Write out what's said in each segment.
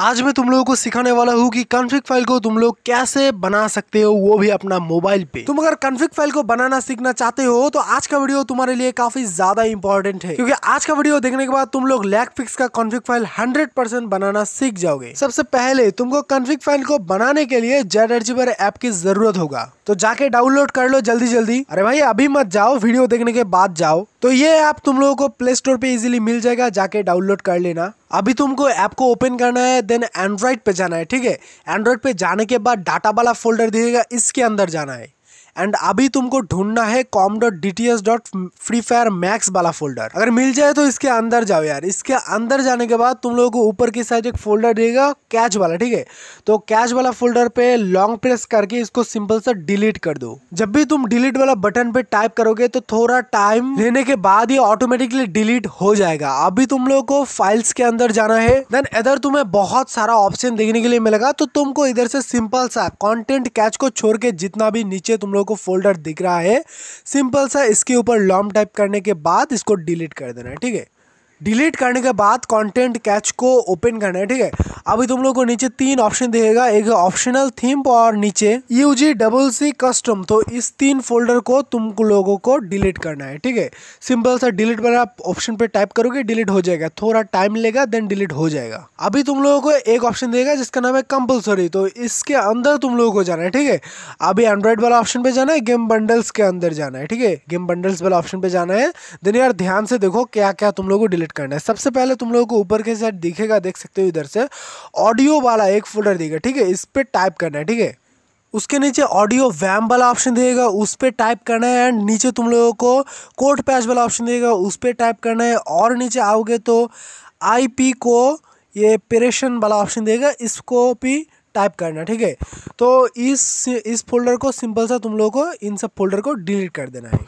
आज मैं तुम लोगों को सिखाने वाला हूँ कि कॉन्फ़िग फाइल को तुम लोग कैसे बना सकते हो वो भी अपना मोबाइल पे तुम अगर कॉन्फ़िग फाइल को बनाना सीखना चाहते हो तो आज का वीडियो तुम्हारे लिए काफी ज्यादा इंपॉर्टेंट है क्योंकि आज का वीडियो देखने के बाद तुम लोग लैग फिक्स का कॉन्फ़िग फाइल हंड्रेड बनाना सीख जाओगे सबसे पहले तुमको कॉन्फ़िग फाइल को बनाने के लिए जेड पर ऐप की जरूरत होगा तो जाके डाउनलोड कर लो जल्दी जल्दी अरे भाई अभी मत जाओ वीडियो देखने के बाद जाओ तो ये ऐप तुम लोगों को प्ले स्टोर पे इजीली मिल जाएगा जाके डाउनलोड कर लेना अभी तुमको ऐप को ओपन करना है देन एंड्रॉयड पे जाना है ठीक है एंड्रॉयड पे जाने के बाद डाटा वाला फोल्डर दिखेगा इसके अंदर जाना है एंड अभी तुमको ढूंढना है com dot D T S dot free fire max वाला फोल्डर अगर मिल जाए तो इसके अंदर जाओ यार इसके अंदर जाने के बाद तुम लोगों को ऊपर की साइड एक फोल्डर देगा कैच वाला ठीक है तो कैच वाला फोल्डर पे लॉन्ग प्रेस करके इसको सिंपल सा डिलीट कर दो जब भी तुम डिलीट वाला बटन पे टाइप करोगे तो थोड़ा टाइम लेने के बाद ये ऑटोमेटिकली डिलीट हो जाएगा अभी तुम लोगों को फाइल्स के अंदर जाना है देन इधर तुम्हें बहुत सारा ऑप्शन देखने के लिए मिलेगा तो तुमको इधर से सिंपल सा कॉन्टेंट कैच को छोड़ के जितना भी नीचे तुम लोग लोगों को फोल्डर दिख रहा है सिंपल सा इसके ऊपर लॉम टाइप करने के बाद इसको डिलीट कर देना है ठीक है डिलीट करने के बाद कंटेंट कैच को ओपन करना है ठीक है अभी तुम लोग को नीचे तीन ऑप्शन दिखेगा एक ऑप्शनल थीम और नीचे यूजी डबल सी कस्टम तो इस तीन फोल्डर को तुम लोगों को डिलीट करना है ठीक है सिंपल सा डिलीट वाला ऑप्शन पे टाइप करोगे डिलीट हो जाएगा थोड़ा टाइम लेगा देन डिलीट हो जाएगा अभी तुम लोगों को एक ऑप्शन देगा जिसका नाम है कंपल्सरी तो इसके अंदर तुम लोगों को जाना है ठीक है अभी एंड्रॉयड वाला ऑप्शन पे जाना है गेम बंडल्स के अंदर जाना है ठीक है गेम बंडल्स वाला ऑप्शन पे जाना है देन यार ध्यान से देखो क्या क्या तुम लोग को डिलीट डिलीट करना है सबसे पहले तुम लोगों को ऊपर के साइड दिखेगा देख सकते हो इधर से ऑडियो वाला एक फोल्डर देगा ठीक है इस पर टाइप करना है ठीक है उसके नीचे ऑडियो वैम वाला ऑप्शन देगा उस पर टाइप करना है एंड नीचे तुम लोगों को कोड पैच वाला ऑप्शन देगा उस पर टाइप करना है और नीचे आओगे तो आईपी को ये पेरेशन वाला ऑप्शन देगा इसको भी टाइप करना ठीक है तो इस इस फोल्डर को सिंपल सा तुम लोगों को इन सब फोल्डर को डिलीट कर देना है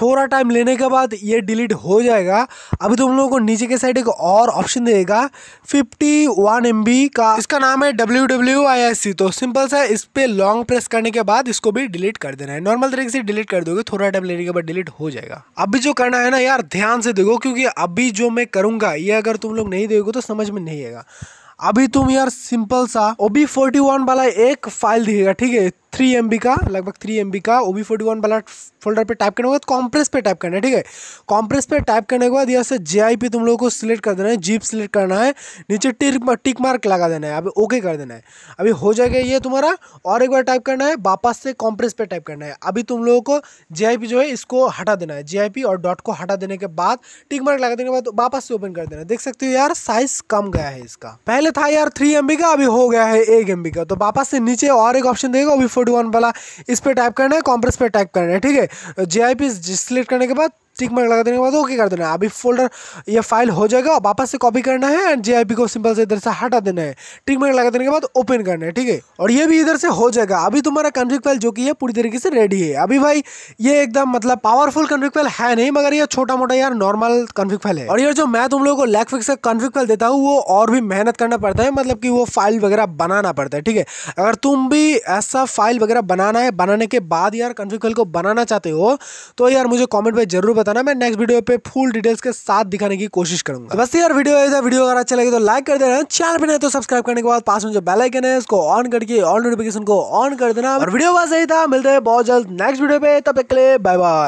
थोड़ा टाइम लेने के बाद ये डिलीट हो जाएगा अभी तुम लोगों को नीचे के साइड एक और ऑप्शन देगा फिफ्टी वन एम बी का इसका नाम है W W I S C तो सिंपल सा इस पर लॉन्ग प्रेस करने के बाद इसको भी डिलीट कर देना है नॉर्मल तरीके से डिलीट कर दोगे थोड़ा टाइम लेने के बाद डिलीट हो जाएगा अभी जो करना है ना यार ध्यान से देखो क्योंकि अभी जो मैं करूँगा ये अगर तुम लोग नहीं देखोगे तो समझ में नहीं आएगा अभी तुम यार सिंपल सा ओबी फोर्टी वन वाला एक फाइल दिखेगा ठीक है थ्री एम का लगभग थ्री एम का ओ बी फोर्टी वन वाला फोल्डर पे टाइप करने के बाद कॉम्प्रेस पे टाइप करना है ठीक है कॉम्प्रेस पे टाइप करने के बाद यहाँ से जे आई पी तुम लोगों को सिलेक्ट कर देना है जीप सिलेक्ट करना है नीचे टिक टिक मार्क लगा देना है अब ओके कर देना है अभी हो जाएगा ये तुम्हारा और एक बार टाइप करना है वापस से कॉम्प्रेस पे टाइप करना है अभी तुम लोगों को जे जो है इसको हटा देना है जे और डॉट को हटा देने के बाद टिक मार्क लगा देने के बाद वापस से ओपन कर देना है देख सकते हो यार साइज कम गया है इसका पहले था यार थ्री एम का अभी हो गया है एक एम का तो वापस से नीचे और एक ऑप्शन देगा ओ वन वाला इस पर टाइप करना है कॉम्प्रेस पर टाइप करना है ठीक है जे आई पी सिलेक्ट करने के बाद टिक मार्क लगा देने के बाद ओके कर देना अभी फोल्डर या फाइल हो जाएगा वापस से कॉपी करना है एंड जे को सिंपल से इधर से हटा देना है टिक मार्क लगा देने के बाद ओपन करना है ठीक है और ये भी इधर से हो जाएगा अभी तुम्हारा कन्फ्लिक फाइल जो कि है पूरी तरीके से रेडी है अभी भाई ये एकदम मतलब पावरफुल कन्फ्लिक फाइल है नहीं मगर ये छोटा मोटा यार नॉर्मल कन्फ्लिक फाइल है और ये जो मैं तुम लोग को लैक फिक्स का फाइल देता हूँ वो और भी मेहनत करना पड़ता है मतलब कि वो फाइल वगैरह बनाना पड़ता है ठीक है अगर तुम भी ऐसा फाइल वगैरह बनाना है बनाने के बाद यार कन्फ्लिक फाइल को बनाना चाहते हो तो यार मुझे कॉमेंट पर जरूर बताना मैं नेक्स्ट वीडियो पे फुल डिटेल्स के साथ दिखाने की कोशिश करूंगा तो बस यार वीडियो ऐसा वीडियो अगर अच्छा लगे तो लाइक कर देना चैनल पर नहीं तो सब्सक्राइब करने के बाद पास में जो बेलाइकन है उसको ऑन करके ऑल नोटिफिकेशन को ऑन कर देना और वीडियो बस यही था मिलते हैं बहुत जल्द नेक्स्ट वीडियो पे तब तक के लिए बाय बाय